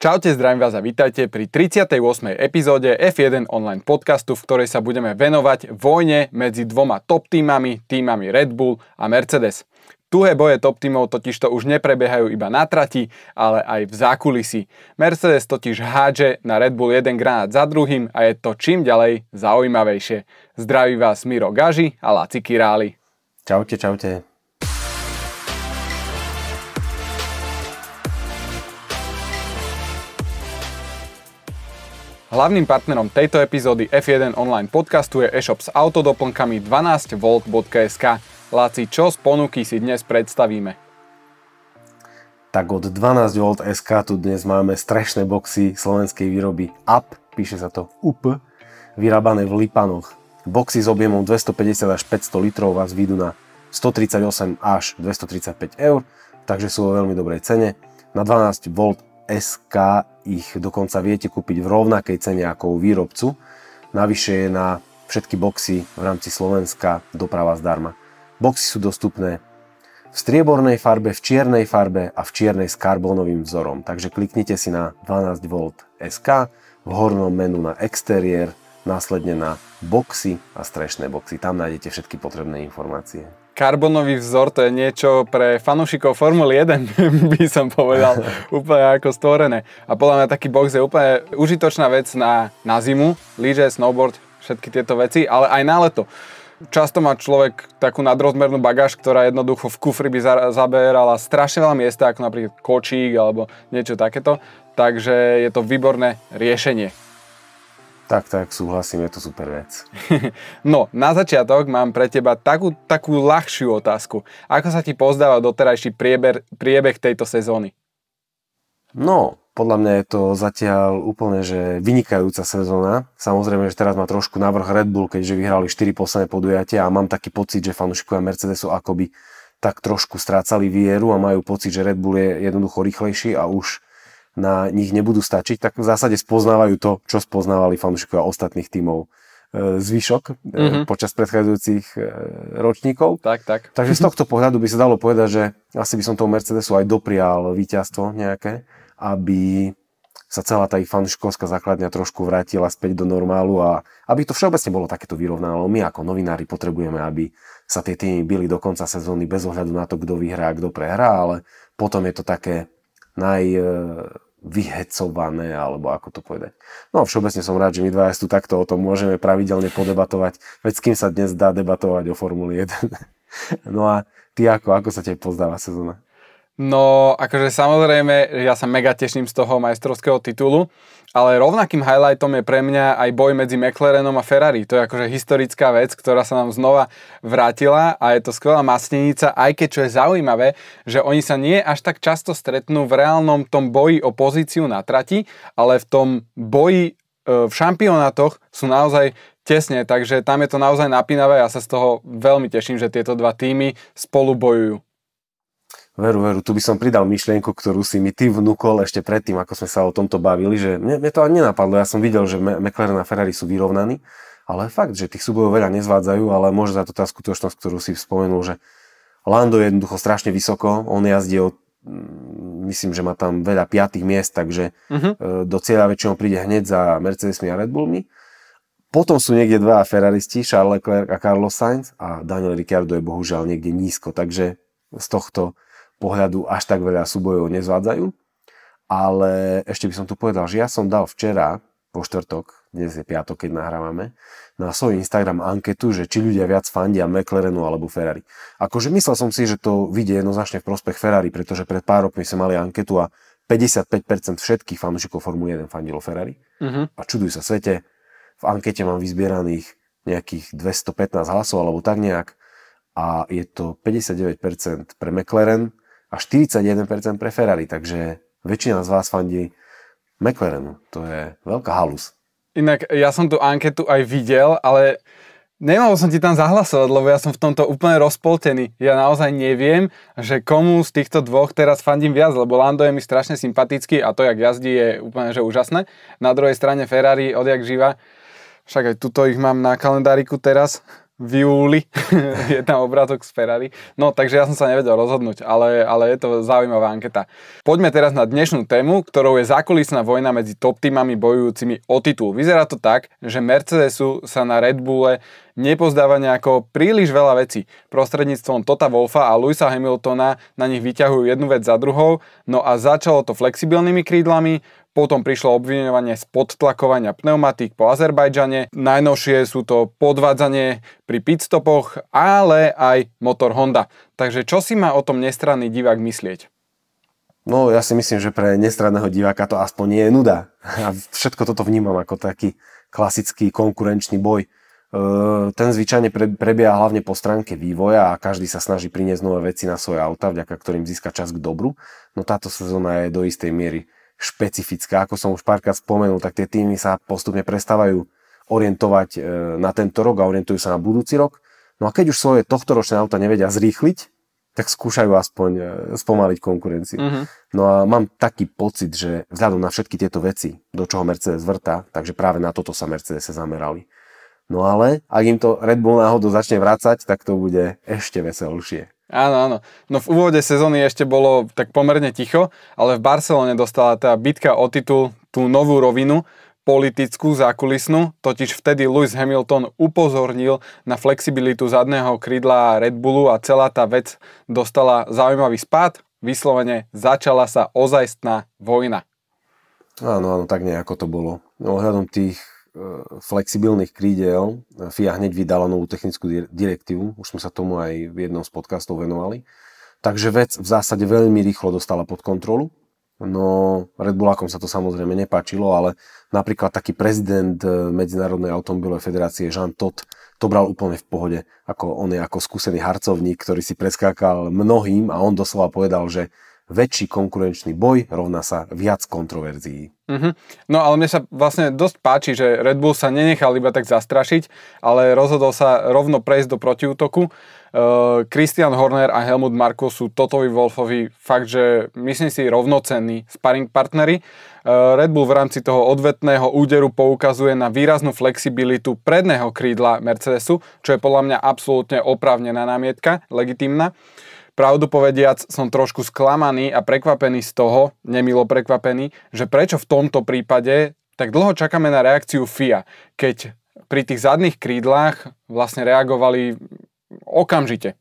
Čaute, zdravím vás a vítajte pri 38. epizóde F1 online podcastu, v ktorej sa budeme venovať vojne medzi dvoma top týmami, týmami Red Bull a Mercedes. Tuhé boje top týmov totižto už neprebiehajú iba na trati, ale aj v zákulisi. Mercedes totiž hádže na Red Bull jeden granát za druhým a je to čím ďalej zaujímavejšie. Zdraví vás Miro Gaži a Laci Királi. Čaute, čaute. Hlavným partnerom tejto epizódy F1 online podcastu je e-shop s autodoplnkami 12volt.sk. Láci, čo z ponuky si dnes predstavíme? Tak od 12volt.sk tu dnes máme strešné boxy slovenskej výroby UP, píše sa to UP, vyrábané v Lipanoch. Boxy s objemom 250 až 500 litrov vás vyjdú na 138 až 235 eur, takže sú vo veľmi dobrej cene. Na 12V SK ich dokonca viete kúpiť v rovnakej cene ako u výrobcu. Navyše je na všetky boxy v rámci Slovenska doprava zdarma. Boxy sú dostupné v striebornej farbe, v čiernej farbe a v čiernej s karbónovým vzorom. Takže kliknite si na 12V SK v hornom menu na exteriér, následne na boxy a strešné boxy. Tam nájdete všetky potrebné informácie karbonový vzor to je niečo pre fanúšikov Formuly 1, by som povedal, úplne ako stvorené. A podľa mňa taký box je úplne užitočná vec na, na zimu, lyže, snowboard, všetky tieto veci, ale aj na leto. Často má človek takú nadrozmernú bagáž, ktorá jednoducho v kufri by za, zaberala strašne veľa miesta, ako napríklad kočík alebo niečo takéto, takže je to výborné riešenie. Tak, tak, súhlasím, je to super vec. No, na začiatok mám pre teba takú, takú ľahšiu otázku. Ako sa ti pozdáva doterajší prieber, priebeh tejto sezóny? No, podľa mňa je to zatiaľ úplne že vynikajúca sezóna. Samozrejme, že teraz má trošku návrh Red Bull, keďže vyhrali 4 posledné podujatia a mám taký pocit, že fanúšikovia Mercedesu akoby tak trošku strácali vieru a majú pocit, že Red Bull je jednoducho rýchlejší a už na nich nebudú stačiť, tak v zásade spoznávajú to, čo spoznávali fanúšikovia ostatných tímov e, zvyšok mm-hmm. počas predchádzajúcich e, ročníkov. Tak, tak. Takže z tohto pohľadu by sa dalo povedať, že asi by som tomu Mercedesu aj doprial víťazstvo nejaké, aby sa celá tá ich fanškolská základňa trošku vrátila späť do normálu a aby to všeobecne bolo takéto vyrovnáno. My ako novinári potrebujeme, aby sa tie týmy byli do konca sezóny bez ohľadu na to, kto vyhrá a kto prehrá, ale potom je to také naj, vyhecované, alebo ako to povedať. No a všeobecne som rád, že my dva tu takto o tom môžeme pravidelne podebatovať. Veď s kým sa dnes dá debatovať o Formule 1? no a ty ako, ako sa ti pozdáva sezóna? No, akože samozrejme, ja sa mega teším z toho majstrovského titulu. Ale rovnakým highlightom je pre mňa aj boj medzi McLarenom a Ferrari. To je akože historická vec, ktorá sa nám znova vrátila a je to skvelá masnenica, aj keď čo je zaujímavé, že oni sa nie až tak často stretnú v reálnom tom boji o pozíciu na trati, ale v tom boji e, v šampionátoch sú naozaj tesne, takže tam je to naozaj napínavé. Ja sa z toho veľmi teším, že tieto dva týmy spolu bojujú. Veru, veru, tu by som pridal myšlienku, ktorú si mi ty vnúkol ešte predtým, ako sme sa o tomto bavili, že mne, mne to ani nenapadlo. Ja som videl, že McLaren a Ferrari sú vyrovnaní, ale fakt, že tých súbojov veľa nezvádzajú, ale môže za to tá skutočnosť, ktorú si spomenul, že Lando je jednoducho strašne vysoko, on jazdí od mm, myslím, že má tam veľa piatých miest, takže uh-huh. do cieľa väčšinou príde hneď za Mercedesmi a Red Bullmi. Potom sú niekde dva Ferraristi, Charles Leclerc a Carlos Sainz a Daniel Ricciardo je bohužiaľ niekde nízko, takže z tohto pohľadu až tak veľa súbojov nezvádzajú. Ale ešte by som tu povedal, že ja som dal včera, po štvrtok, dnes je piatok, keď nahrávame, na svoj Instagram anketu, že či ľudia viac fandia McLarenu alebo Ferrari. Akože myslel som si, že to vyjde jednoznačne v prospech Ferrari, pretože pred pár rokmi sme mali anketu a 55% všetkých fanúšikov Formule 1 fandilo Ferrari. Uh-huh. A čuduj sa svete, v ankete mám vyzbieraných nejakých 215 hlasov alebo tak nejak a je to 59% pre McLaren, a 41% pre Ferrari, takže väčšina z vás fandí McLarenu. To je veľká halus. Inak ja som tú anketu aj videl, ale nemohol som ti tam zahlasovať, lebo ja som v tomto úplne rozpoltený. Ja naozaj neviem, že komu z týchto dvoch teraz fandím viac, lebo Lando je mi strašne sympatický a to, jak jazdí, je úplne že úžasné. Na druhej strane Ferrari odjak živa, však aj tuto ich mám na kalendáriku teraz, v júli je tam obrátok z Ferrari. No, takže ja som sa nevedel rozhodnúť, ale, ale je to zaujímavá anketa. Poďme teraz na dnešnú tému, ktorou je zákulisná vojna medzi top týmami bojujúcimi o titul. Vyzerá to tak, že Mercedesu sa na Red Bulle nepozdáva nejako príliš veľa vecí. Prostredníctvom Tota Wolfa a Luisa Hamiltona na nich vyťahujú jednu vec za druhou, no a začalo to flexibilnými krídlami, potom prišlo obviňovanie z podtlakovania pneumatík po Azerbajdžane, najnovšie sú to podvádzanie pri pitstopoch, ale aj motor Honda. Takže čo si má o tom nestranný divák myslieť? No ja si myslím, že pre nestranného diváka to aspoň nie je nuda. A všetko toto vnímam ako taký klasický konkurenčný boj Ehm, ten zvyčajne prebieha hlavne po stránke vývoja a každý sa snaží priniesť nové veci na svoje auta, vďaka ktorým získa čas k dobru. No táto sezóna je do istej miery špecifická. Ako som už párkrát spomenul, tak tie týmy sa postupne prestávajú orientovať e, na tento rok a orientujú sa na budúci rok. No a keď už svoje tohtoročné auta nevedia zrýchliť, tak skúšajú aspoň e, spomaliť konkurenciu. Mm-hmm. No a mám taký pocit, že vzhľadom na všetky tieto veci, do čoho Mercedes vrta, takže práve na toto sa Mercedes zamerali. No ale ak im to Red Bull náhodou začne vracať, tak to bude ešte veselšie. Áno, áno. No v úvode sezóny ešte bolo tak pomerne ticho, ale v Barcelone dostala tá bitka o titul tú novú rovinu, politickú zákulisnú, totiž vtedy Lewis Hamilton upozornil na flexibilitu zadného krídla Red Bullu a celá tá vec dostala zaujímavý spád, vyslovene začala sa ozajstná vojna. Áno, áno, tak nejako to bolo. No, ohľadom tých Eh, flexibilných krídel FIA hneď vydala novú technickú direktívu, už sme sa tomu aj v jednom z podcastov venovali. Takže vec v zásade veľmi rýchlo dostala pod kontrolu. No, Red Bullakom sa to samozrejme nepáčilo, ale napríklad taký prezident eh, Medzinárodnej automobilovej federácie Jean Todt to bral úplne v pohode. Ako on je ako skúsený harcovník, ktorý si preskákal mnohým a on doslova povedal, že väčší konkurenčný boj rovná sa viac kontroverzií. Mm-hmm. No ale mne sa vlastne dosť páči, že Red Bull sa nenechal iba tak zastrašiť, ale rozhodol sa rovno prejsť do protiútoku. Ehm, Christian Horner a Helmut Marko sú Totovi Wolfovi fakt, že myslím si rovnocenní sparring partnery. Ehm, Red Bull v rámci toho odvetného úderu poukazuje na výraznú flexibilitu predného krídla Mercedesu, čo je podľa mňa absolútne oprávnená námietka, legitimná. Pravdu povediac, som trošku sklamaný a prekvapený z toho, nemilo prekvapený, že prečo v tomto prípade tak dlho čakáme na reakciu FIA, keď pri tých zadných krídlach vlastne reagovali okamžite.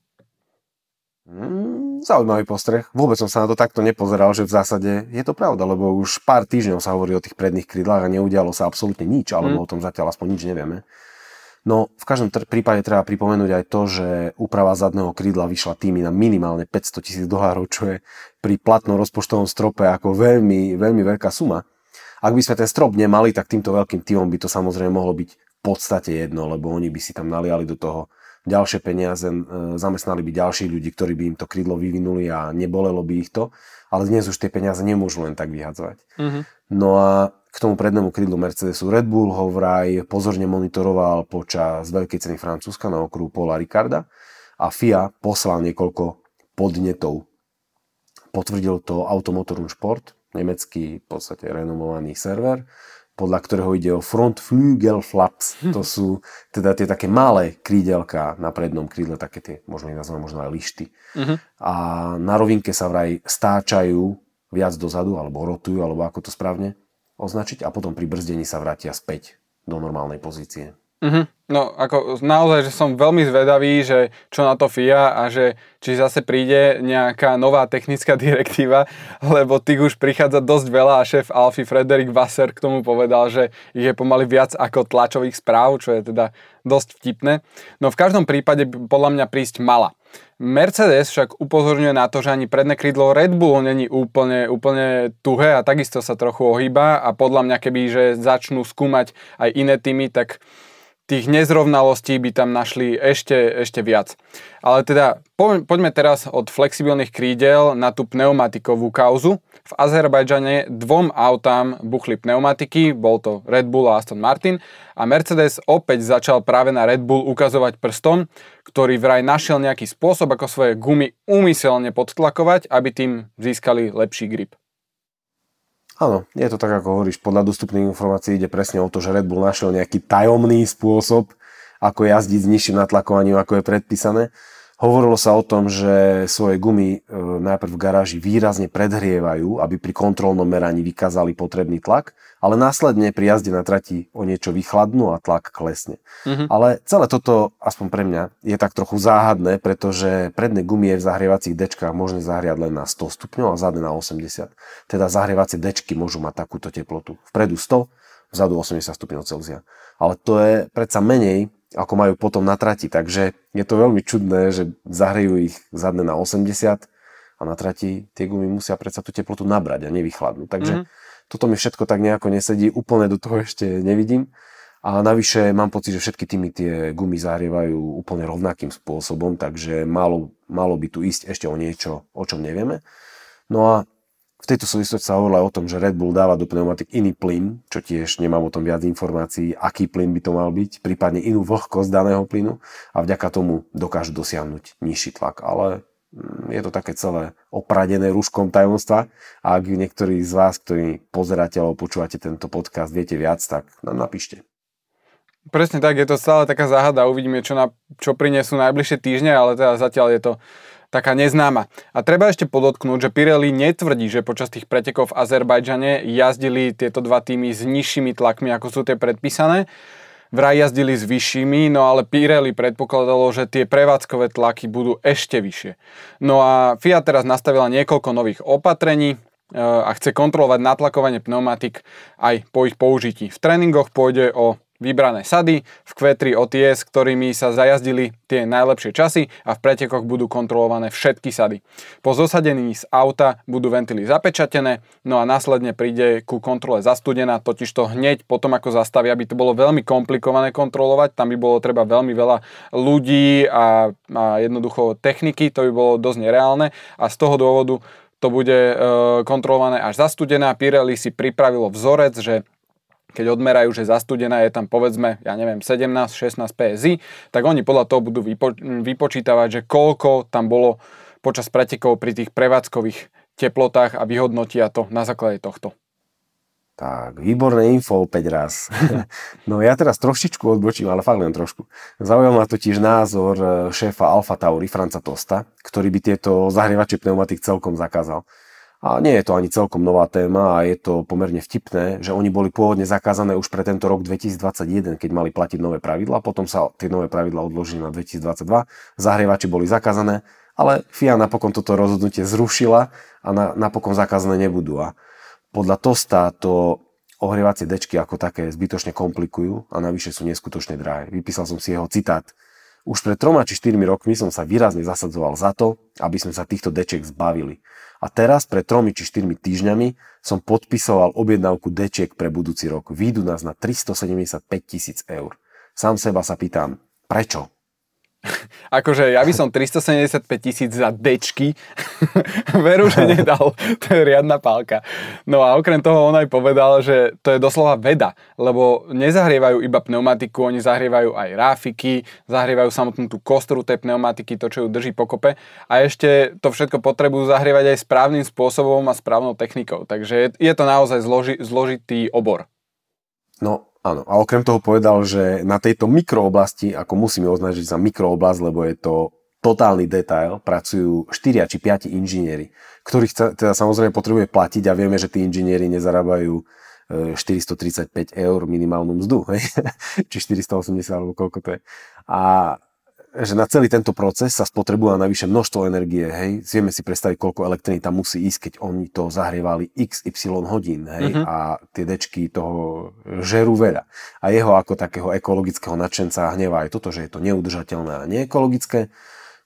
Hmm, zaujímavý postreh. Vôbec som sa na to takto nepozeral, že v zásade je to pravda, lebo už pár týždňov sa hovorí o tých predných krídlach a neudialo sa absolútne nič, alebo hmm. o tom zatiaľ aspoň nič nevieme. No v každom tr- prípade treba pripomenúť aj to, že úprava zadného krídla vyšla týmy na minimálne 500 tisíc dolárov, čo je pri platnom rozpočtovom strope ako veľmi, veľmi veľká suma. Ak by sme ten strop nemali, tak týmto veľkým týmom by to samozrejme mohlo byť v podstate jedno, lebo oni by si tam naliali do toho ďalšie peniaze, e, zamestnali by ďalších ľudí, ktorí by im to krídlo vyvinuli a nebolelo by ich to, ale dnes už tie peniaze nemôžu len tak vyhadzovať. Mm-hmm. No a k tomu prednému krídlu Mercedesu Red Bull ho vraj pozorne monitoroval počas veľkej ceny Francúzska na okruhu Paula Ricarda a FIA poslal niekoľko podnetov. Potvrdil to Automotorum Sport, nemecký v podstate renomovaný server, podľa ktorého ide o flaps. Hm. To sú teda tie také malé krídelka na prednom krídle, také tie, možno ich možno aj lišty. Uh-huh. A na rovinke sa vraj stáčajú viac dozadu, alebo rotujú, alebo ako to správne označiť a potom pri brzdení sa vrátia späť do normálnej pozície. Mm-hmm. No ako naozaj, že som veľmi zvedavý, že čo na to FIA a že či zase príde nejaká nová technická direktíva, lebo tých už prichádza dosť veľa a šéf Alfie Frederik Wasser k tomu povedal, že ich je pomaly viac ako tlačových správ, čo je teda dosť vtipné. No v každom prípade podľa mňa prísť mala. Mercedes však upozorňuje na to, že ani predné krídlo Red Bull není úplne, úplne tuhé a takisto sa trochu ohýba a podľa mňa keby, že začnú skúmať aj iné týmy, tak tých nezrovnalostí by tam našli ešte, ešte viac. Ale teda poďme teraz od flexibilných krídel na tú pneumatikovú kauzu. V Azerbajdžane dvom autám buchli pneumatiky, bol to Red Bull a Aston Martin a Mercedes opäť začal práve na Red Bull ukazovať prstom, ktorý vraj našiel nejaký spôsob, ako svoje gumy úmyselne podtlakovať, aby tým získali lepší grip. Áno, je to tak, ako hovoríš, podľa dostupných informácií ide presne o to, že Red Bull našiel nejaký tajomný spôsob, ako jazdiť s nižším natlakovaním, ako je predpísané Hovorilo sa o tom, že svoje gumy e, najprv v garáži výrazne predhrievajú, aby pri kontrolnom meraní vykázali potrebný tlak, ale následne pri jazde na trati o niečo vychladnú a tlak klesne. Mm-hmm. Ale celé toto, aspoň pre mňa, je tak trochu záhadné, pretože predné gumy je v zahrievacích dečkách možné zahriať len na 100 stupňov a zadné na 80. Teda zahrievacie dečky môžu mať takúto teplotu. Vpredu 100, vzadu 80 stupňov Celzia. Ale to je predsa menej, ako majú potom na trati. Takže je to veľmi čudné, že zahrejú ich zadne na 80 a na trati tie gumy musia predsa tú teplotu nabrať a nevychladnú. Takže mm-hmm. toto mi všetko tak nejako nesedí, úplne do toho ešte nevidím. A navyše mám pocit, že všetky tými tie gumy zahrievajú úplne rovnakým spôsobom, takže malo, malo by tu ísť ešte o niečo, o čom nevieme. No a v tejto súvislosti sa hovorilo o tom, že Red Bull dáva do pneumatik iný plyn, čo tiež nemám o tom viac informácií, aký plyn by to mal byť, prípadne inú vlhkosť daného plynu a vďaka tomu dokážu dosiahnuť nižší tlak. Ale mm, je to také celé opradené rúškom tajomstva. A ak niektorí z vás, ktorí pozeráte alebo počúvate tento podcast, viete viac, tak nám napíšte. Presne tak, je to stále taká záhada. Uvidíme, čo, na, čo prinesú najbližšie týždne, ale teda zatiaľ je to taká neznáma. A treba ešte podotknúť, že Pirelli netvrdí, že počas tých pretekov v Azerbajdžane jazdili tieto dva týmy s nižšími tlakmi, ako sú tie predpísané. Vraj jazdili s vyššími, no ale Pirelli predpokladalo, že tie prevádzkové tlaky budú ešte vyššie. No a FIA teraz nastavila niekoľko nových opatrení, e, a chce kontrolovať natlakovanie pneumatik aj po ich použití. V tréningoch pôjde o vybrané sady, v kvetri OTS, ktorými sa zajazdili tie najlepšie časy a v pretekoch budú kontrolované všetky sady. Po zosadení z auta budú ventily zapečatené, no a následne príde ku kontrole zastudená, totiž to hneď potom ako zastavia, aby to bolo veľmi komplikované kontrolovať, tam by bolo treba veľmi veľa ľudí a, a jednoducho techniky, to by bolo dosť nereálne a z toho dôvodu to bude e, kontrolované až zastudená. Pirelli si pripravilo vzorec, že keď odmerajú, že zastudená je tam povedzme, ja neviem, 17, 16 PSI, tak oni podľa toho budú vypo, vypočítavať, že koľko tam bolo počas pretekov pri tých prevádzkových teplotách a vyhodnotia to na základe tohto. Tak, výborné info opäť raz. no ja teraz trošičku odbočím, ale fakt len trošku. Zaujímal ma totiž názor eh, šéfa Alfa Tauri, Franca Tosta, ktorý by tieto zahrievače pneumatik celkom zakázal. A nie je to ani celkom nová téma a je to pomerne vtipné, že oni boli pôvodne zakázané už pre tento rok 2021, keď mali platiť nové pravidla, potom sa tie nové pravidla odložili na 2022, zahrievači boli zakázané, ale FIA napokon toto rozhodnutie zrušila a na, napokon zakázané nebudú. A podľa Tosta to ohrievacie dečky ako také zbytočne komplikujú a navyše sú neskutočne drahé. Vypísal som si jeho citát. Už pred troma či štyrmi rokmi som sa výrazne zasadzoval za to, aby sme sa týchto dečiek zbavili. A teraz pred 3 či štyrmi týždňami som podpisoval objednávku dečiek pre budúci rok. Výjdu nás na 375 tisíc eur. Sám seba sa pýtam, prečo? Akože ja by som 375 tisíc za dečky veru, že nedal. To je riadna pálka. No a okrem toho on aj povedal, že to je doslova veda, lebo nezahrievajú iba pneumatiku, oni zahrievajú aj ráfiky, zahrievajú samotnú tú kostru tej pneumatiky, to, čo ju drží pokope a ešte to všetko potrebujú zahrievať aj správnym spôsobom a správnou technikou. Takže je to naozaj zloži, zložitý obor. No, Áno, a okrem toho povedal, že na tejto mikrooblasti, ako musíme označiť za mikrooblasť, lebo je to totálny detail, pracujú 4 či 5 inžinieri, ktorých teda samozrejme potrebuje platiť a vieme, že tí inžinieri nezarábajú 435 e, eur minimálnu mzdu, hej? či 480 alebo koľko to je. A že na celý tento proces sa spotrebuje navyše množstvo energie, hej. Vieme si predstaviť, koľko elektriny tam musí ísť, keď oni to zahrievali XY hodín, hej. Uh-huh. A tie dečky toho žerú veľa. A jeho ako takého ekologického nadšenca hnevá aj toto, že je to neudržateľné a neekologické.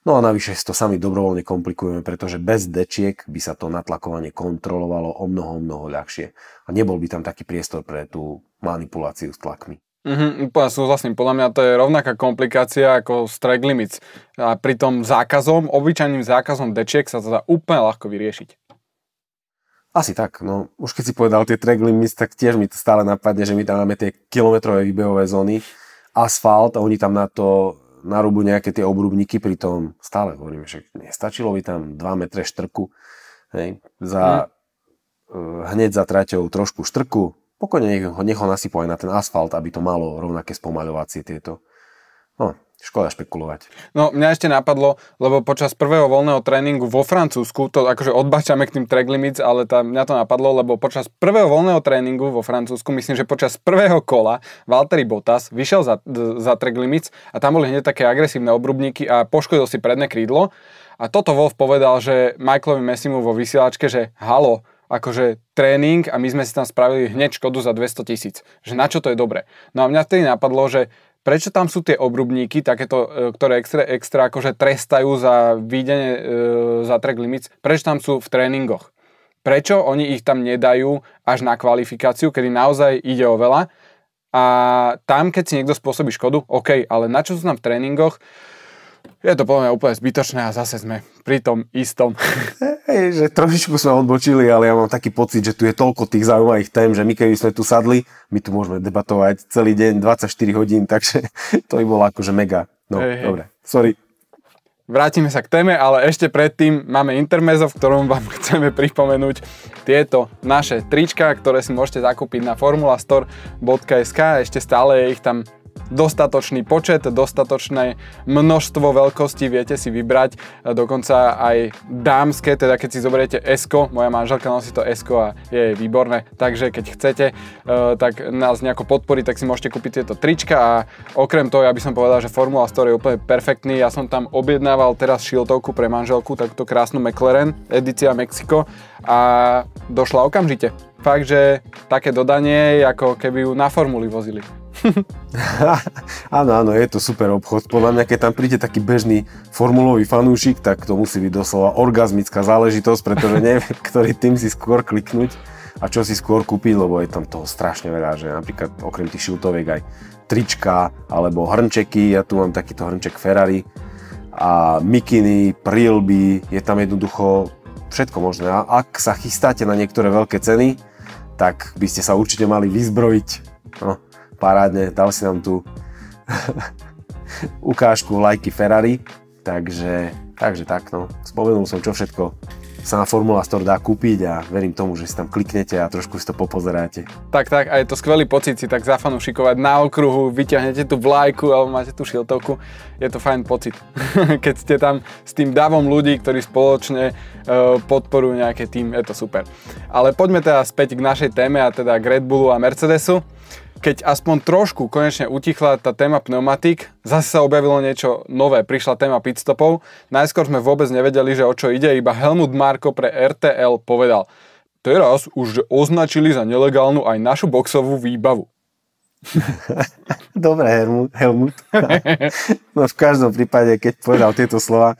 No a navyše si to sami dobrovoľne komplikujeme, pretože bez dečiek by sa to natlakovanie kontrolovalo o mnoho, mnoho ľahšie. A nebol by tam taký priestor pre tú manipuláciu s tlakmi. Mm-hmm, úplne súhlasím. Podľa mňa to je rovnaká komplikácia ako strike limits. A pri tom zákazom, obyčajným zákazom dečiek sa to dá úplne ľahko vyriešiť. Asi tak, no už keď si povedal tie track limits, tak tiež mi to stále napadne, že my tam máme tie kilometrové výbehové zóny, asfalt a oni tam na to narúbu nejaké tie obrubníky, pritom stále hovorím, že nestačilo by tam 2 metre štrku, hej, za, mm. hneď za traťou trošku štrku, pokojne nech ho, nech ho nasypú aj na ten asfalt, aby to malo rovnaké spomaľovacie tieto. No, škoda špekulovať. No, mňa ešte napadlo, lebo počas prvého voľného tréningu vo Francúzsku, to akože odbačame k tým track limits, ale tá, mňa to napadlo, lebo počas prvého voľného tréningu vo Francúzsku, myslím, že počas prvého kola Valtteri Bottas vyšiel za, za track limits a tam boli hneď také agresívne obrubníky a poškodil si predné krídlo. A toto Wolf povedal, že Michaelovi Messimu vo vysielačke, že halo, akože tréning a my sme si tam spravili hneď škodu za 200 tisíc. Že na čo to je dobré? No a mňa vtedy napadlo, že prečo tam sú tie obrubníky, takéto, e, ktoré extra, extra akože trestajú za výdenie e, za track limits, prečo tam sú v tréningoch? Prečo oni ich tam nedajú až na kvalifikáciu, kedy naozaj ide o veľa? A tam, keď si niekto spôsobí škodu, OK, ale na čo sú tam v tréningoch? Je to podľa mňa úplne zbytočné a zase sme pri tom istom. Hej, že trošičku sme odbočili, ale ja mám taký pocit, že tu je toľko tých zaujímavých tém, že my keby sme tu sadli, my tu môžeme debatovať celý deň, 24 hodín, takže to by bolo akože mega. No, hey, dobre, sorry. Vrátime sa k téme, ale ešte predtým máme intermezo, v ktorom vám chceme pripomenúť tieto naše trička, ktoré si môžete zakúpiť na formulastore.sk. Ešte stále je ich tam dostatočný počet, dostatočné množstvo veľkosti viete si vybrať, dokonca aj dámske, teda keď si zoberiete s moja manželka nosí to s a je výborné, takže keď chcete, eh, tak nás nejako podporiť, tak si môžete kúpiť tieto trička a okrem toho, ja by som povedal, že Formula Store je úplne perfektný, ja som tam objednával teraz šiltovku pre manželku, takúto krásnu McLaren, edícia Mexiko a došla okamžite fakt, že také dodanie ako keby ju na formuli vozili. áno, áno, je to super obchod. Podľa mňa, keď tam príde taký bežný formulový fanúšik, tak to musí byť doslova orgazmická záležitosť, pretože nevie, ktorý tým si skôr kliknúť a čo si skôr kúpiť, lebo je tam toho strašne veľa, že napríklad okrem tých šiltoviek aj trička alebo hrnčeky, ja tu mám takýto hrnček Ferrari a mikiny, prílby, je tam jednoducho všetko možné. A ak sa chystáte na niektoré veľké ceny, tak by ste sa určite mali vyzbrojiť. No, parádne, dal si nám tu. ukážku lajky Ferrari, takže, takže tak no. Spomenul som čo všetko sa na Formula Store dá kúpiť a verím tomu, že si tam kliknete a trošku si to popozeráte. Tak, tak a je to skvelý pocit si tak zafanúšikovať na okruhu, vyťahnete tú vlajku alebo máte tú šiltovku. Je to fajn pocit, keď ste tam s tým davom ľudí, ktorí spoločne e, podporujú nejaké tým, je to super. Ale poďme teda späť k našej téme a teda k Red Bullu a Mercedesu keď aspoň trošku konečne utichla tá téma pneumatik, zase sa objavilo niečo nové, prišla téma pitstopov. Najskôr sme vôbec nevedeli, že o čo ide, iba Helmut Marko pre RTL povedal, teraz už označili za nelegálnu aj našu boxovú výbavu. Dobre, Helmut. No v každom prípade, keď povedal tieto slova,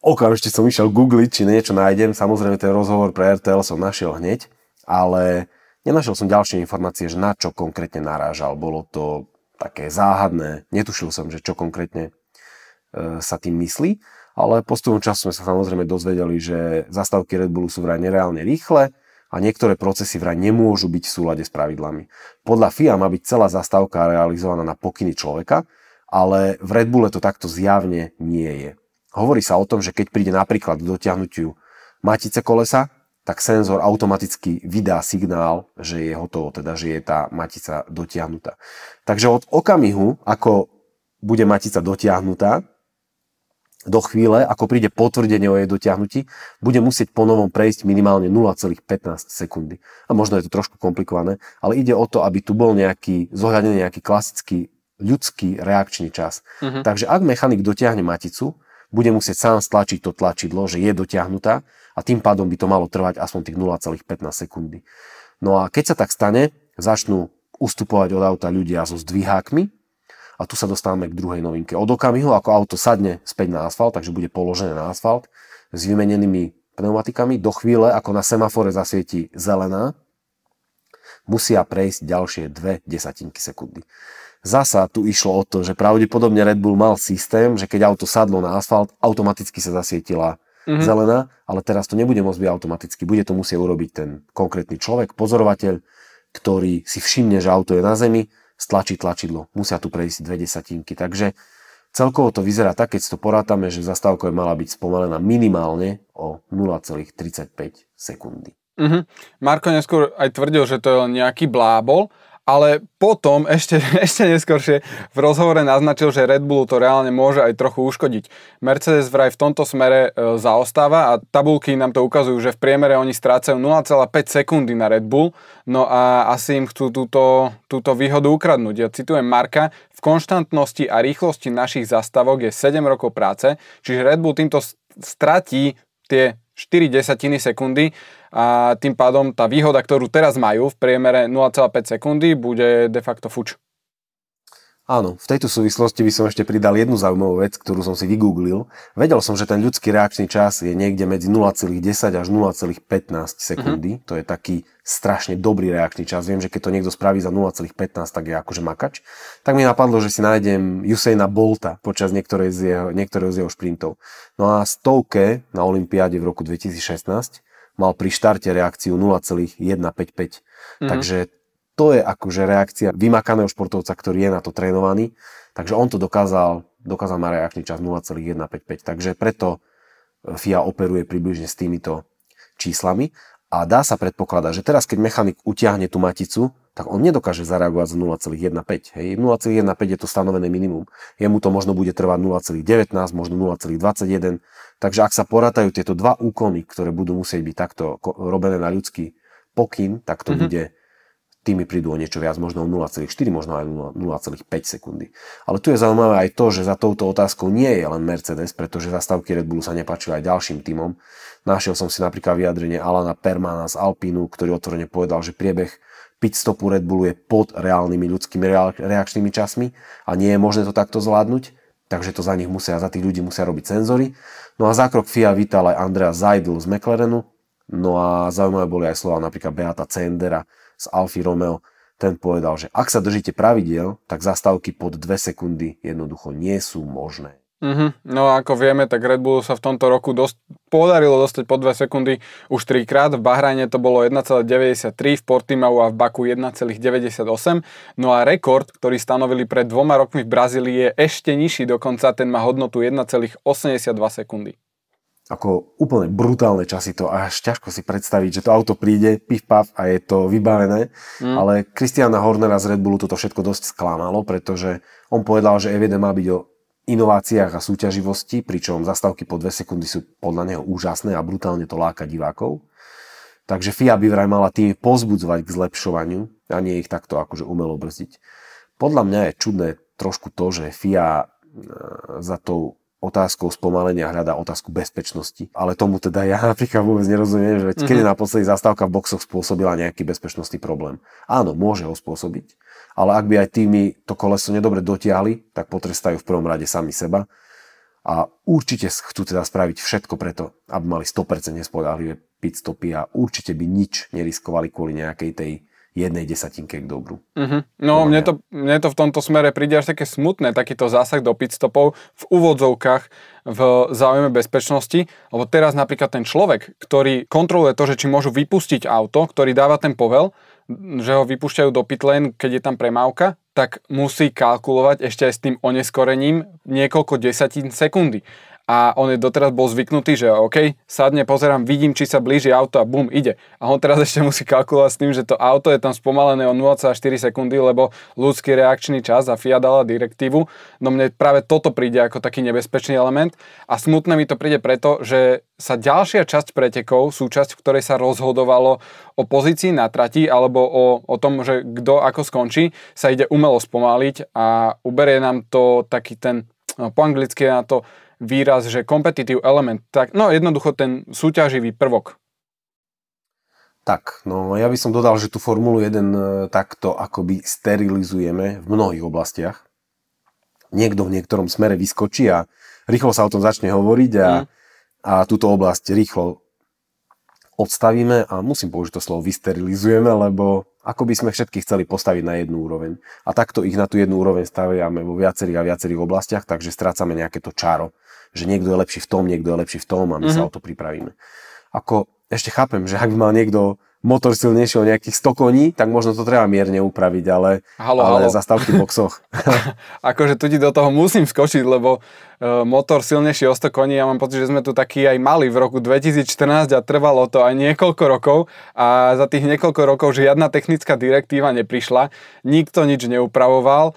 okamžite som išiel googliť, či niečo nájdem. Samozrejme, ten rozhovor pre RTL som našiel hneď, ale Nenašiel som ďalšie informácie, že na čo konkrétne narážal. Bolo to také záhadné, netušil som, že čo konkrétne e, sa tým myslí, ale postupom času sme sa samozrejme dozvedeli, že zastavky Red Bullu sú vraj nereálne rýchle, a niektoré procesy vraj nemôžu byť v súlade s pravidlami. Podľa FIA má byť celá zastávka realizovaná na pokyny človeka, ale v Red Bulle to takto zjavne nie je. Hovorí sa o tom, že keď príde napríklad k dotiahnutiu matice kolesa, tak senzor automaticky vydá signál, že je hotovo, teda že je tá matica dotiahnutá. Takže od okamihu, ako bude matica dotiahnutá, do chvíle, ako príde potvrdenie o jej dotiahnutí, bude musieť ponovom prejsť minimálne 0,15 sekundy. A možno je to trošku komplikované, ale ide o to, aby tu bol nejaký, zohľadený nejaký klasický ľudský reakčný čas. Uh-huh. Takže ak mechanik dotiahne maticu, bude musieť sám stlačiť to tlačidlo, že je dotiahnutá a tým pádom by to malo trvať aspoň tých 0,15 sekundy. No a keď sa tak stane, začnú ustupovať od auta ľudia so zdvihákmi a tu sa dostávame k druhej novinke. Od okamihu, ako auto sadne späť na asfalt, takže bude položené na asfalt s vymenenými pneumatikami, do chvíle, ako na semafore zasvieti zelená, musia prejsť ďalšie dve desatinky sekundy. Zasa tu išlo o to, že pravdepodobne Red Bull mal systém, že keď auto sadlo na asfalt, automaticky sa zasvietila mm-hmm. zelená, ale teraz to nebude môcť byť automaticky. Bude to musieť urobiť ten konkrétny človek, pozorovateľ, ktorý si všimne, že auto je na zemi, stlačí tlačidlo. Musia tu prejsť dve desatinky. Takže celkovo to vyzerá tak, keď to porátame, že zastávka mala byť spomalená minimálne o 0,35 sekundy. Mm-hmm. Marko neskôr aj tvrdil, že to je len nejaký blábol, ale potom, ešte, ešte neskôršie, v rozhovore naznačil, že Red Bullu to reálne môže aj trochu uškodiť. Mercedes vraj v tomto smere e, zaostáva a tabulky nám to ukazujú, že v priemere oni strácajú 0,5 sekundy na Red Bull, no a asi im chcú túto, túto výhodu ukradnúť. Ja citujem Marka, v konštantnosti a rýchlosti našich zastavok je 7 rokov práce, čiže Red Bull týmto stratí tie 4 desatiny sekundy a tým pádom tá výhoda, ktorú teraz majú v priemere 0,5 sekundy, bude de facto fuč. Áno, v tejto súvislosti by som ešte pridal jednu zaujímavú vec, ktorú som si vygooglil. Vedel som, že ten ľudský reakčný čas je niekde medzi 0,10 až 0,15 sekundy. Mm-hmm. To je taký strašne dobrý reakčný čas. Viem, že keď to niekto spraví za 0,15, tak je akože makač. Tak mi napadlo, že si nájdem Usaina Bolta počas niektorého z jeho, niektorého z jeho šprintov. No a stovke na Olympiáde v roku 2016 mal pri štarte reakciu 0,155. Mm-hmm. Takže to je akože reakcia vymakaného športovca, ktorý je na to trénovaný. Takže on to dokázal, dokázal má reakčný čas 0,155. Takže preto e, FIA operuje približne s týmito číslami. A dá sa predpokladať, že teraz, keď mechanik utiahne tú maticu, tak on nedokáže zareagovať za 0,15. Hej. 0,15 je to stanovené minimum. Jemu to možno bude trvať 0,19, možno 0,21. Takže ak sa porátajú tieto dva úkony, ktoré budú musieť byť takto robené na ľudský pokyn, tak to mm-hmm. bude tými prídu o niečo viac, možno o 0,4, možno aj 0,5 sekundy. Ale tu je zaujímavé aj to, že za touto otázkou nie je len Mercedes, pretože zastávky Red Bullu sa nepáčili aj ďalším týmom. Našiel som si napríklad vyjadrenie Alana Permana z Alpínu, ktorý otvorene povedal, že priebeh pitstopu Red Bullu je pod reálnymi ľudskými reakčnými časmi a nie je možné to takto zvládnuť, takže to za nich musia, za tých ľudí musia robiť senzory. No a zákrok FIA vítal aj Andrea Zajdl z McLarenu, no a zaujímavé boli aj slova napríklad Beata Cendera, z Alfy Romeo, ten povedal, že ak sa držíte pravidel, tak zastávky pod 2 sekundy jednoducho nie sú možné. Mm-hmm. No a ako vieme, tak Red Bullu sa v tomto roku dost- podarilo dostať po 2 sekundy už 3 krát. V Bahrajne to bolo 1,93, v Portimau a v Baku 1,98. No a rekord, ktorý stanovili pred dvoma rokmi v Brazílii je ešte nižší dokonca, ten má hodnotu 1,82 sekundy ako úplne brutálne časy to až ťažko si predstaviť, že to auto príde, pif paf a je to vybavené. Mm. Ale Kristiana Hornera z Red Bullu toto všetko dosť sklamalo, pretože on povedal, že EVD má byť o inováciách a súťaživosti, pričom zastávky po 2 sekundy sú podľa neho úžasné a brutálne to láka divákov. Takže FIA by vraj mala tým pozbudzovať k zlepšovaniu a nie ich takto akože umelo brzdiť. Podľa mňa je čudné trošku to, že FIA e, za tou otázkou spomalenia hľadá otázku bezpečnosti. Ale tomu teda ja napríklad vôbec nerozumiem, že mm-hmm. kedy mhm. naposledy zastávka v boxoch spôsobila nejaký bezpečnostný problém. Áno, môže ho spôsobiť, ale ak by aj tými to koleso nedobre dotiahli, tak potrestajú v prvom rade sami seba. A určite chcú teda spraviť všetko preto, aby mali 100% nespoľahlivé pit stopy a určite by nič neriskovali kvôli nejakej tej jednej desatinke k dobru. Uh-huh. No, mne to, mne to v tomto smere príde až také smutné, takýto zásah do pitstopov v úvodzovkách v záujme bezpečnosti, lebo teraz napríklad ten človek, ktorý kontroluje to, že či môžu vypustiť auto, ktorý dáva ten povel, že ho vypúšťajú do pitlen, keď je tam premávka, tak musí kalkulovať ešte aj s tým oneskorením niekoľko desatín sekundy a on je doteraz bol zvyknutý, že OK, sadne, pozerám, vidím, či sa blíži auto a bum, ide. A on teraz ešte musí kalkulovať s tým, že to auto je tam spomalené o 0,4 sekundy, lebo ľudský reakčný čas a FIA dala direktívu. No mne práve toto príde ako taký nebezpečný element a smutné mi to príde preto, že sa ďalšia časť pretekov, súčasť, v ktorej sa rozhodovalo o pozícii na trati alebo o, o tom, že kto ako skončí, sa ide umelo spomaliť a uberie nám to taký ten, no, po anglicky je na to výraz, že competitive element, tak no jednoducho ten súťaživý prvok. Tak, no ja by som dodal, že tú Formulu 1 e, takto akoby sterilizujeme v mnohých oblastiach. Niekto v niektorom smere vyskočí a rýchlo sa o tom začne hovoriť a, mm. a túto oblasť rýchlo odstavíme a musím použiť to slovo vysterilizujeme, lebo ako by sme všetkých chceli postaviť na jednu úroveň. A takto ich na tú jednu úroveň staviame vo viacerých a viacerých oblastiach, takže strácame nejaké to čaro že niekto je lepší v tom, niekto je lepší v tom a my mm-hmm. sa mhm. o to pripravíme. Ako ešte chápem, že ak by mal niekto motor silnejší o nejakých 100 koní, tak možno to treba mierne upraviť, ale, halo, ale halo. zastavky v boxoch. akože tu ti do toho musím skočiť, lebo e, motor silnejší o 100 koní, ja mám pocit, že sme tu taký aj mali v roku 2014 a trvalo to aj niekoľko rokov a za tých niekoľko rokov žiadna technická direktíva neprišla, nikto nič neupravoval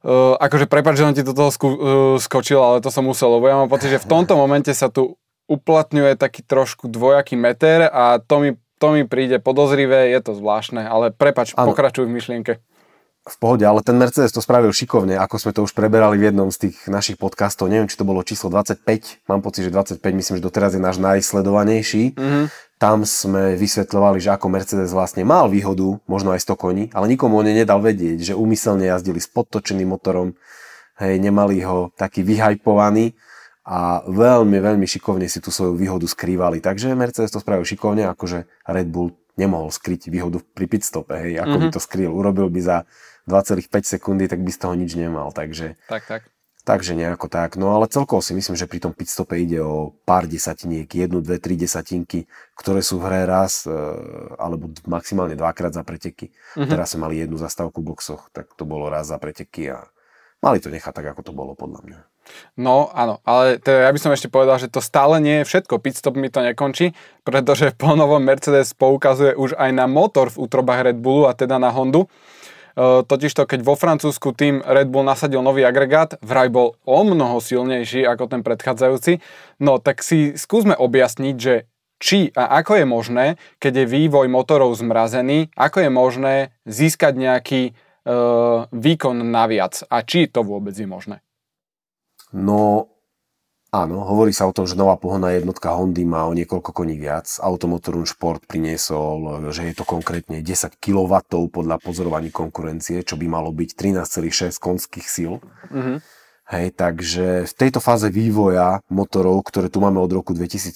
Uh, akože prepáč, že som ti do toho sku, uh, skočil, ale to som musel, lebo ja mám pocit, že v tomto momente sa tu uplatňuje taký trošku dvojaký meter a to mi, to mi príde podozrivé, je to zvláštne, ale prepač, pokračuj v myšlienke v pohode, ale ten Mercedes to spravil šikovne, ako sme to už preberali v jednom z tých našich podcastov, neviem, či to bolo číslo 25, mám pocit, že 25, myslím, že doteraz je náš najsledovanejší. Mm-hmm. Tam sme vysvetľovali, že ako Mercedes vlastne mal výhodu, možno aj 100 koní, ale nikomu on nedal vedieť, že úmyselne jazdili s podtočeným motorom, hej, nemali ho taký vyhajpovaný a veľmi, veľmi šikovne si tú svoju výhodu skrývali. Takže Mercedes to spravil šikovne, akože Red Bull nemohol skryť výhodu pri pitstope, hej, ako mm-hmm. by mhm. to skryl, urobil by za 2,5 sekundy, tak by z toho nič nemal. Takže, tak, tak. Takže nejako tak. No ale celkovo si myslím, že pri tom pitstope ide o pár desatiniek, jednu, dve, tri desatinky, ktoré sú v hre raz e, alebo maximálne dvakrát za preteky. Mm-hmm. Teraz sme mali jednu zastávku v boxoch, tak to bolo raz za preteky a mali to nechať tak, ako to bolo podľa mňa. No áno, ale teda ja by som ešte povedal, že to stále nie je všetko. Pitstop mi to nekončí, pretože po novom Mercedes poukazuje už aj na motor v útrobách Red Bullu a teda na Hondu. E, Totižto keď vo Francúzsku tým Red Bull nasadil nový agregát, vraj bol o mnoho silnejší ako ten predchádzajúci, no tak si skúsme objasniť, že či a ako je možné, keď je vývoj motorov zmrazený, ako je možné získať nejaký e, výkon naviac a či to vôbec je možné? No, Áno, hovorí sa o tom, že nová pohonná jednotka Hondy má o niekoľko koní viac. Automotorum Sport priniesol, že je to konkrétne 10 kW podľa pozorovaní konkurencie, čo by malo byť 13,6 konských síl. Mm-hmm. Hej, takže v tejto fáze vývoja motorov, ktoré tu máme od roku 2014,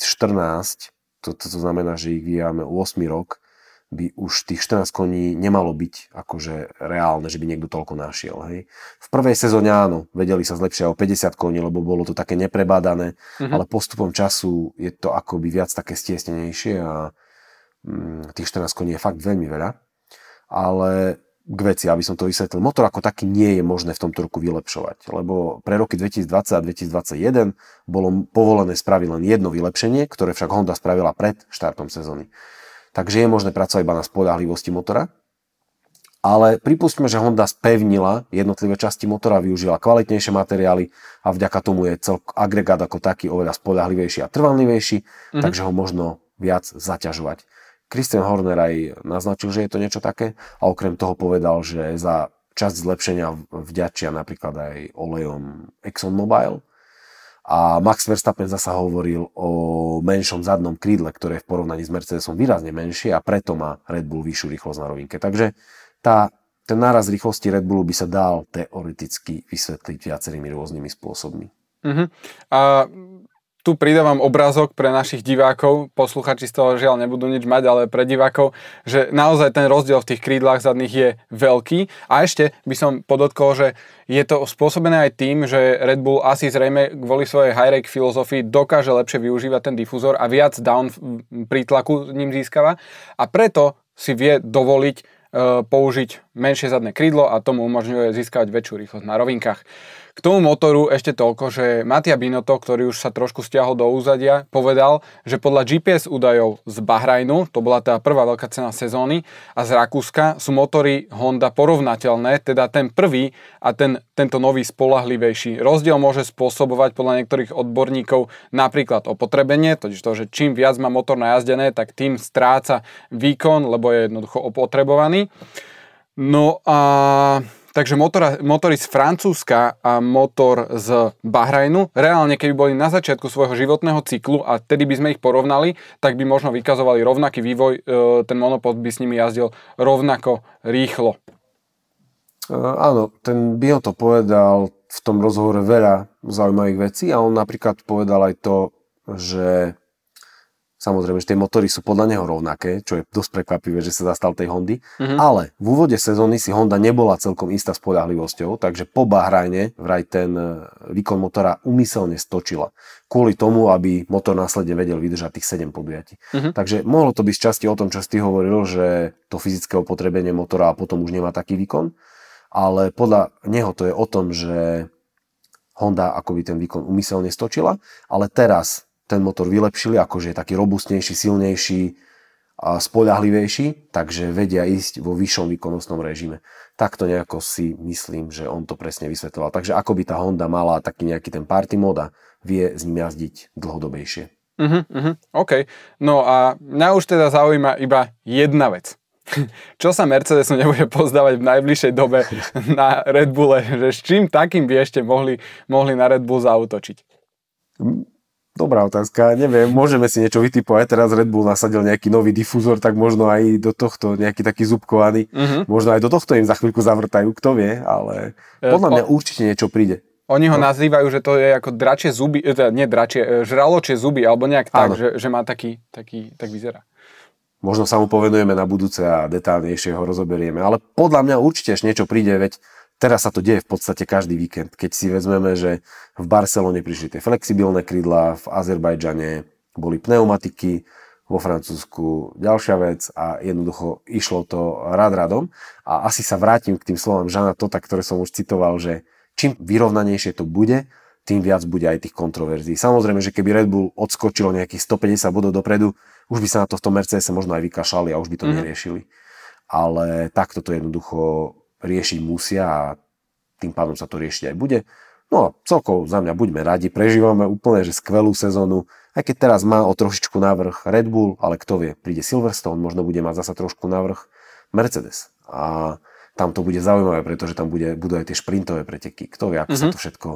to, to, to znamená, že ich vyvíjame 8 rok, by už tých 14 koní nemalo byť akože reálne, že by niekto toľko našiel. Hej. V prvej sezóne áno, vedeli sa zlepšia o 50 koní, lebo bolo to také neprebádané, mm-hmm. ale postupom času je to akoby viac také stiesnenejšie a mm, tých 14 koní je fakt veľmi veľa. Ale k veci, aby som to vysvetlil, motor ako taký nie je možné v tomto roku vylepšovať, lebo pre roky 2020 a 2021 bolo povolené spraviť len jedno vylepšenie, ktoré však Honda spravila pred štartom sezóny. Takže je možné pracovať iba na spolahlivosti motora. Ale pripustíme, že Honda spevnila jednotlivé časti motora, využila kvalitnejšie materiály a vďaka tomu je celk agregát ako taký oveľa spolahlivejší a trvanlivejší, mm-hmm. takže ho možno viac zaťažovať. Christian Horner aj naznačil, že je to niečo také a okrem toho povedal, že za časť zlepšenia vďačia napríklad aj olejom ExxonMobil, a Max Verstappen zasa hovoril o menšom zadnom krídle, ktoré je v porovnaní s Mercedesom výrazne menšie a preto má Red Bull vyššiu rýchlosť na rovinke. Takže tá, ten náraz rýchlosti Red Bullu by sa dal teoreticky vysvetliť viacerými rôznymi spôsobmi. Uh-huh. A tu pridávam obrázok pre našich divákov, posluchači z toho žiaľ nebudú nič mať, ale pre divákov, že naozaj ten rozdiel v tých krídlach zadných je veľký. A ešte by som podotkol, že je to spôsobené aj tým, že Red Bull asi zrejme kvôli svojej high rake filozofii dokáže lepšie využívať ten difúzor a viac down prítlaku ním získava a preto si vie dovoliť e, použiť menšie zadné krídlo a tomu umožňuje získať väčšiu rýchlosť na rovinkách. K tomu motoru ešte toľko, že Matia Binotto, ktorý už sa trošku stiahol do úzadia, povedal, že podľa GPS údajov z Bahrajnu, to bola tá prvá veľká cena sezóny, a z Rakúska sú motory Honda porovnateľné, teda ten prvý a ten, tento nový spolahlivejší. Rozdiel môže spôsobovať podľa niektorých odborníkov napríklad opotrebenie, totiž to, že čím viac má motor najazdené, tak tým stráca výkon, lebo je jednoducho opotrebovaný. No a Takže motora, motory z Francúzska a motor z Bahrajnu, reálne keby boli na začiatku svojho životného cyklu a tedy by sme ich porovnali, tak by možno vykazovali rovnaký vývoj, e, ten monopod by s nimi jazdil rovnako rýchlo. E, áno, ten Bio to povedal v tom rozhovore veľa zaujímavých vecí a on napríklad povedal aj to, že Samozrejme, že tie motory sú podľa neho rovnaké, čo je dosť prekvapivé, že sa zastal tej Hondy. Mm-hmm. Ale v úvode sezóny si Honda nebola celkom istá spolahlivosťou, takže po Bahrajne vraj ten e, výkon motora umyselne stočila. Kvôli tomu, aby motor následne vedel vydržať tých 7 podujatí. Mm-hmm. Takže mohlo to byť časti o tom, čo si hovoril, že to fyzické opotrebenie motora a potom už nemá taký výkon. Ale podľa neho to je o tom, že Honda akoby ten výkon umyselne stočila, ale teraz ten motor vylepšili, akože je taký robustnejší, silnejší a spolahlivejší, takže vedia ísť vo vyššom výkonnostnom režime. Takto nejako si myslím, že on to presne vysvetoval. Takže ako by tá Honda mala taký nejaký ten party mod a vie s ním jazdiť dlhodobejšie. Uh-huh, uh-huh, OK. No a mňa už teda zaujíma iba jedna vec. Čo sa Mercedesu nebude pozdávať v najbližšej dobe na Red Bulle? Že s čím takým by ešte mohli, mohli na Red Bull zautočiť? Dobrá otázka, neviem, môžeme si niečo vytipovať. Teraz Red Bull nasadil nejaký nový difúzor, tak možno aj do tohto, nejaký taký zubkovaný. Uh-huh. Mhm. Možno aj do tohto im za chvíľku zavrtajú, kto vie, ale e, podľa mňa určite niečo príde. Oni ho no. nazývajú, že to je ako dračie zuby, e, teda nie dračie, e, žraločie zuby, alebo nejak tak, že, že, má taký, taký, tak vyzerá. Možno sa mu povenujeme na budúce a detálnejšie ho rozoberieme, ale podľa mňa určite niečo príde, veď Teraz sa to deje v podstate každý víkend, keď si vezmeme, že v Barcelone prišli tie flexibilné krídla, v Azerbajdžane boli pneumatiky, vo Francúzsku ďalšia vec a jednoducho išlo to rád radom. A asi sa vrátim k tým slovám Žana Tota, ktoré som už citoval, že čím vyrovnanejšie to bude, tým viac bude aj tých kontroverzií. Samozrejme, že keby Red Bull odskočilo nejakých 150 bodov dopredu, už by sa na to v tom Mercedes možno aj vykašali a už by to mm. neriešili. Ale takto to jednoducho riešiť musia a tým pádom sa to riešiť aj bude. No a celkovo za mňa buďme radi, prežívame úplne že skvelú sezónu, aj keď teraz má o trošičku navrh Red Bull, ale kto vie, príde Silverstone, možno bude mať zasa trošku navrh Mercedes. A tam to bude zaujímavé, pretože tam bude, budú aj tie šprintové preteky. Kto vie, ako mm-hmm. sa mhm. to všetko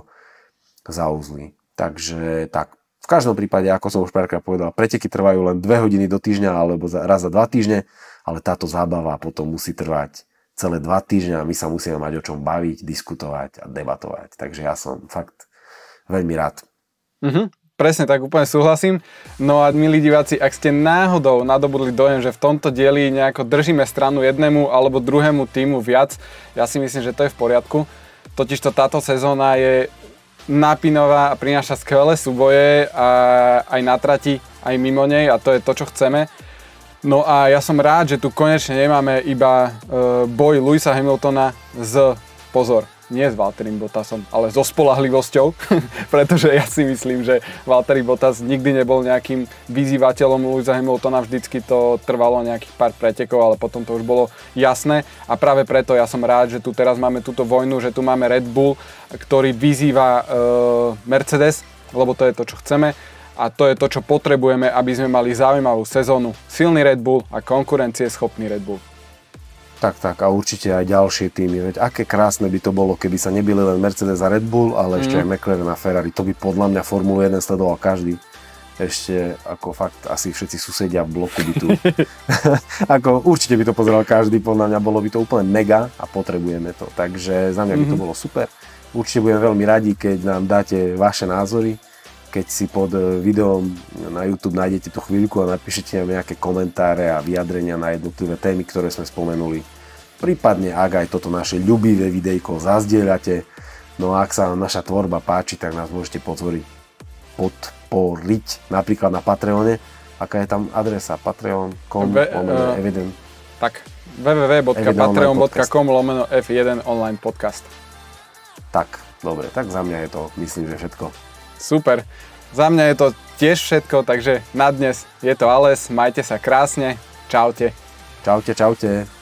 zauzlí. Takže tak, v každom prípade, ako som už párkrát povedal, preteky trvajú len 2 hodiny do týždňa alebo za, raz za 2 týždne, ale táto zábava potom musí trvať celé dva týždňa a my sa musíme mať o čom baviť, diskutovať a debatovať. Takže ja som fakt veľmi rád. Mm-hmm. Presne tak, úplne súhlasím. No a milí diváci, ak ste náhodou nadobudli dojem, že v tomto dieli nejako držíme stranu jednému alebo druhému týmu viac, ja si myslím, že to je v poriadku. Totižto táto sezóna je napinová a prináša skvelé súboje a aj na trati, aj mimo nej a to je to, čo chceme. No a ja som rád, že tu konečne nemáme iba e, boj Luisa Hamiltona z, pozor, nie s Valtterim Bottasom, ale so spolahlivosťou, pretože ja si myslím, že Valtteri Bottas nikdy nebol nejakým vyzývateľom Luisa Hamiltona, vždycky to trvalo nejakých pár pretekov, ale potom to už bolo jasné a práve preto ja som rád, že tu teraz máme túto vojnu, že tu máme Red Bull, ktorý vyzýva e, Mercedes, lebo to je to, čo chceme a to je to, čo potrebujeme, aby sme mali zaujímavú sezónu. Silný Red Bull a konkurencieschopný Red Bull. Tak, tak a určite aj ďalšie týmy. Veď aké krásne by to bolo, keby sa nebyli len Mercedes a Red Bull, ale mm. ešte aj McLaren a Ferrari. To by podľa mňa Formulu 1 sledoval každý. Ešte ako fakt asi všetci susedia v bloku by tu. ako určite by to pozeral každý, podľa mňa bolo by to úplne mega a potrebujeme to. Takže za mňa mm-hmm. by to mhm. bolo super. Určite budem veľmi radi, keď nám dáte vaše názory keď si pod e, videom na YouTube nájdete tú chvíľku a napíšete nám nejaké komentáre a vyjadrenia na jednotlivé témy, ktoré sme spomenuli. Prípadne, ak aj toto naše ľubivé videjko zazdieľate, no a ak sa vám naša tvorba páči, tak nás môžete podporiť, podporiť napríklad na Patreone. Aká je tam adresa? Patreon.com lomeno F1. E, tak, www.patreon.com lomeno F1 online podcast. Tak, dobre, tak za mňa je to myslím, že všetko super. Za mňa je to tiež všetko, takže na dnes je to Ales. majte sa krásne, čaute. Čaute, čaute.